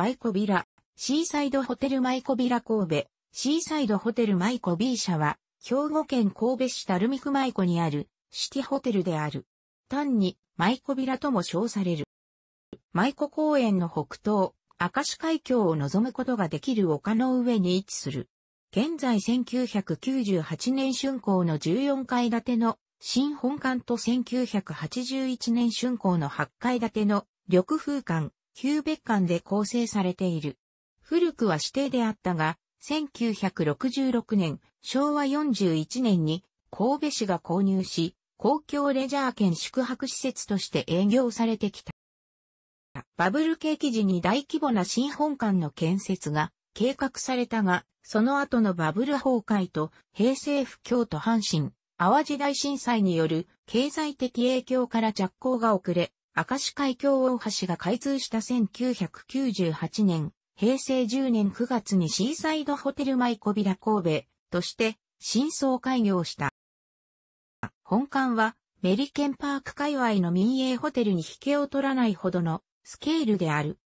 舞子ビラ、シーサイドホテル舞子ビラ神戸、シーサイドホテル舞子 B 社は、兵庫県神戸市垂水区舞子にある、シティホテルである。単に、舞子ビラとも称される。舞子公園の北東、明石海峡を望むことができる丘の上に位置する。現在1998年竣工の14階建ての新本館と1981年竣工の8階建ての緑風館、旧別館で構成されている。古くは指定であったが、1966年、昭和41年に神戸市が購入し、公共レジャー兼宿泊施設として営業されてきた。バブル景気時に大規模な新本館の建設が計画されたが、その後のバブル崩壊と平成不況と阪神、淡路大震災による経済的影響から着工が遅れ、明石海峡大橋が開通した1998年、平成10年9月にシーサイドホテル舞ビラ神戸として新装開業した。本館はメリケンパーク界隈の民営ホテルに引けを取らないほどのスケールである。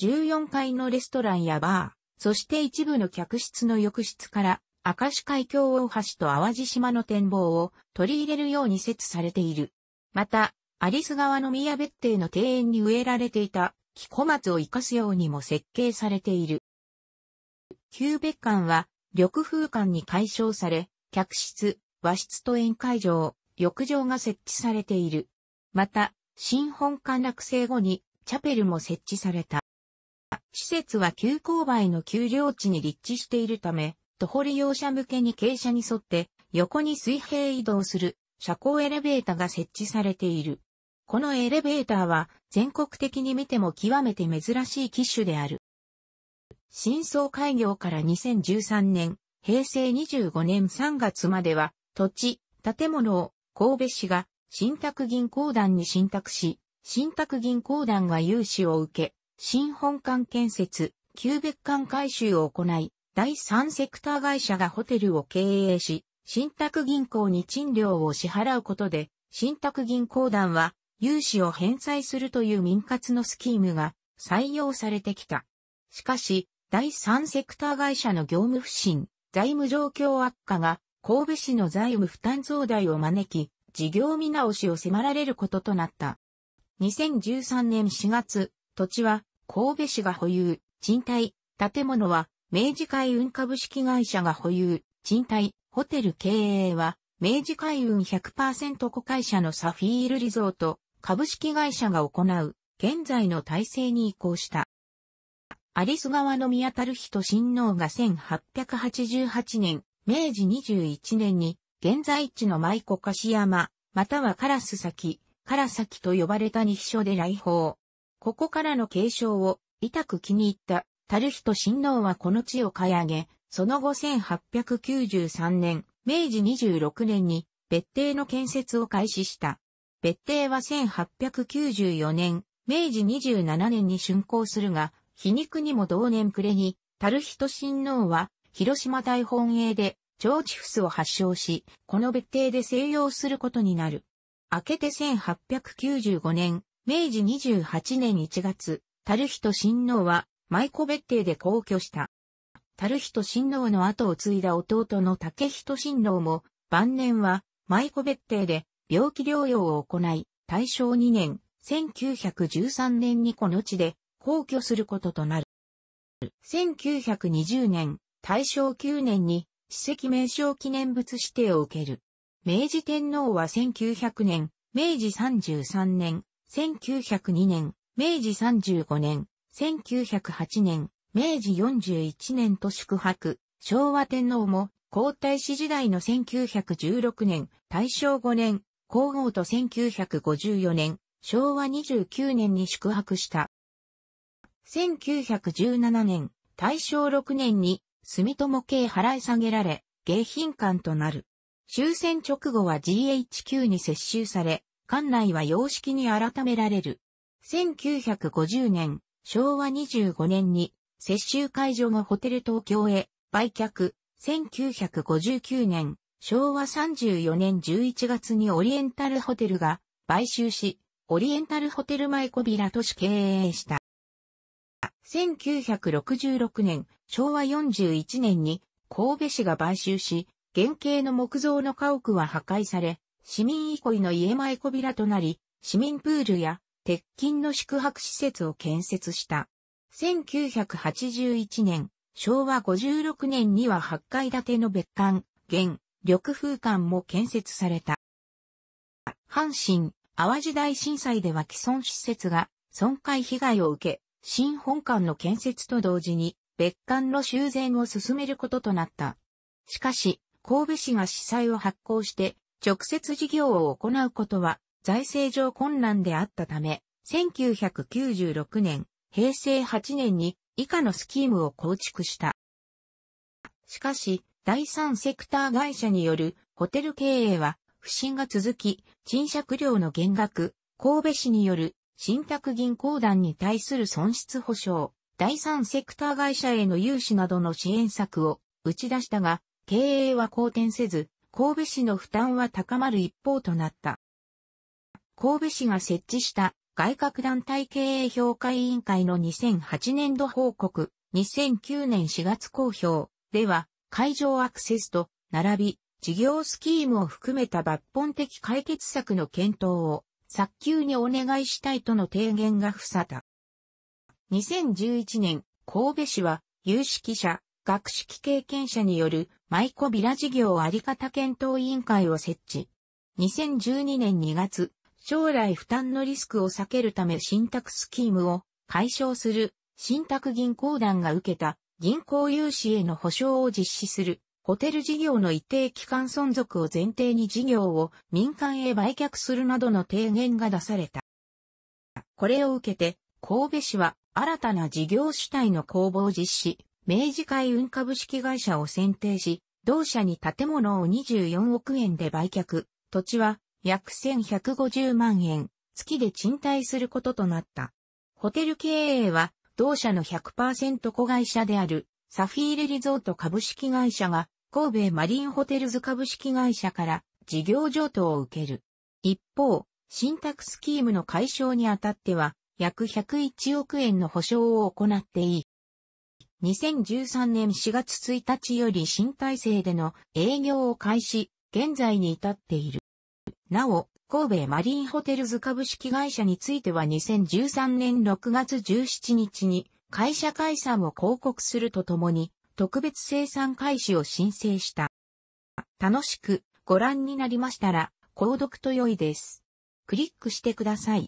14階のレストランやバー、そして一部の客室の浴室から明石海峡大橋と淡路島の展望を取り入れるように設置されている。また、アリス川の宮別邸の庭園に植えられていた木小松を生かすようにも設計されている。旧別館は緑風館に解消され、客室、和室と宴会場、浴場が設置されている。また、新本館落成後にチャペルも設置された。施設は急勾配の丘陵地に立地しているため、徒歩利用者向けに傾斜に沿って横に水平移動する車高エレベータが設置されている。このエレベーターは全国的に見ても極めて珍しい機種である。新装開業から2013年、平成25年3月までは土地、建物を神戸市が信託銀行団に信託し、信託銀行団が融資を受け、新本館建設、旧別館改修を行い、第三セクター会社がホテルを経営し、信託銀行に賃料を支払うことで、信託銀行団は融資を返済するという民活のスキームが採用されてきた。しかし、第三セクター会社の業務不振、財務状況悪化が神戸市の財務負担増大を招き、事業見直しを迫られることとなった。2013年4月、土地は神戸市が保有、賃貸、建物は明治海運株式会社が保有、賃貸、ホテル経営は明治海運100%子会社のサフィールリゾート、株式会社が行う現在の体制に移行した。アリス川の宮たる人親王が1888年、明治21年に現在地の舞子菓山、またはカラス崎、カラ崎と呼ばれた日所で来訪。ここからの継承を痛く気に入った、たる人親王はこの地を買い上げ、その後1893年、明治26年に別邸の建設を開始した。別邸は1894年、明治27年に竣工するが、皮肉にも同年暮れに、樽人親王は、広島大本営で、腸チフスを発症し、この別邸で静養することになる。明けて1895年、明治28年1月、樽人親王は、舞妓別邸で皇居した。樽人親王の後を継いだ弟の竹人親王も、晩年は、舞妓別邸で、病気療養を行い、大正2年、1913年にこの地で、皇居することとなる。1920年、大正9年に、史跡名称記念物指定を受ける。明治天皇は1900年、明治33年、1902年、明治35年、1908年、明治41年と宿泊。昭和天皇も皇太子時代の1916年、大正5年、皇后と1954年、昭和29年に宿泊した。1917年、大正6年に住友系払い下げられ、迎賓館となる。終戦直後は GHQ に接収され、館内は様式に改められる。1950年、昭和25年に接収解除後ホテル東京へ売却。1959年、昭和34年11月にオリエンタルホテルが買収し、オリエンタルホテル前小平都市経営した。1966年、昭和41年に神戸市が買収し、原型の木造の家屋は破壊され、市民憩いの家前小平となり、市民プールや鉄筋の宿泊施設を建設した。1981年、昭和56年には8階建ての別館、現、緑風館も建設された。阪神、淡路大震災では既存施設が損壊被害を受け、新本館の建設と同時に別館の修繕を進めることとなった。しかし、神戸市が司祭を発行して直接事業を行うことは財政上困難であったため、1996年、平成8年に以下のスキームを構築した。しかし、第三セクター会社によるホテル経営は不振が続き、賃借料の減額、神戸市による信託銀行団に対する損失保障、第三セクター会社への融資などの支援策を打ち出したが、経営は好転せず、神戸市の負担は高まる一方となった。神戸市が設置した外郭団体経営評価委員会の2008年度報告、2009年4月公表では、会場アクセスと並び、事業スキームを含めた抜本的解決策の検討を早急にお願いしたいとの提言が付さた。2011年、神戸市は有識者、学識経験者によるマイコビラ事業あり方検討委員会を設置。2012年2月、将来負担のリスクを避けるため信託スキームを解消する信託銀行団が受けた銀行融資への保証を実施する、ホテル事業の一定期間存続を前提に事業を民間へ売却するなどの提言が出された。これを受けて、神戸市は新たな事業主体の公募を実施、明治海運株式会社を選定し、同社に建物を24億円で売却、土地は約1150万円、月で賃貸することとなった。ホテル経営は同社の100%子会社である、サフィーレリゾート株式会社が、神戸マリンホテルズ株式会社から事業譲渡を受ける。一方、信託スキームの解消にあたっては、約101億円の保証を行っていい。2013年4月1日より新体制での営業を開始、現在に至っている。なお、神戸マリンホテルズ株式会社については2013年6月17日に会社解散を広告するとともに特別生産開始を申請した。楽しくご覧になりましたら購読と良いです。クリックしてください。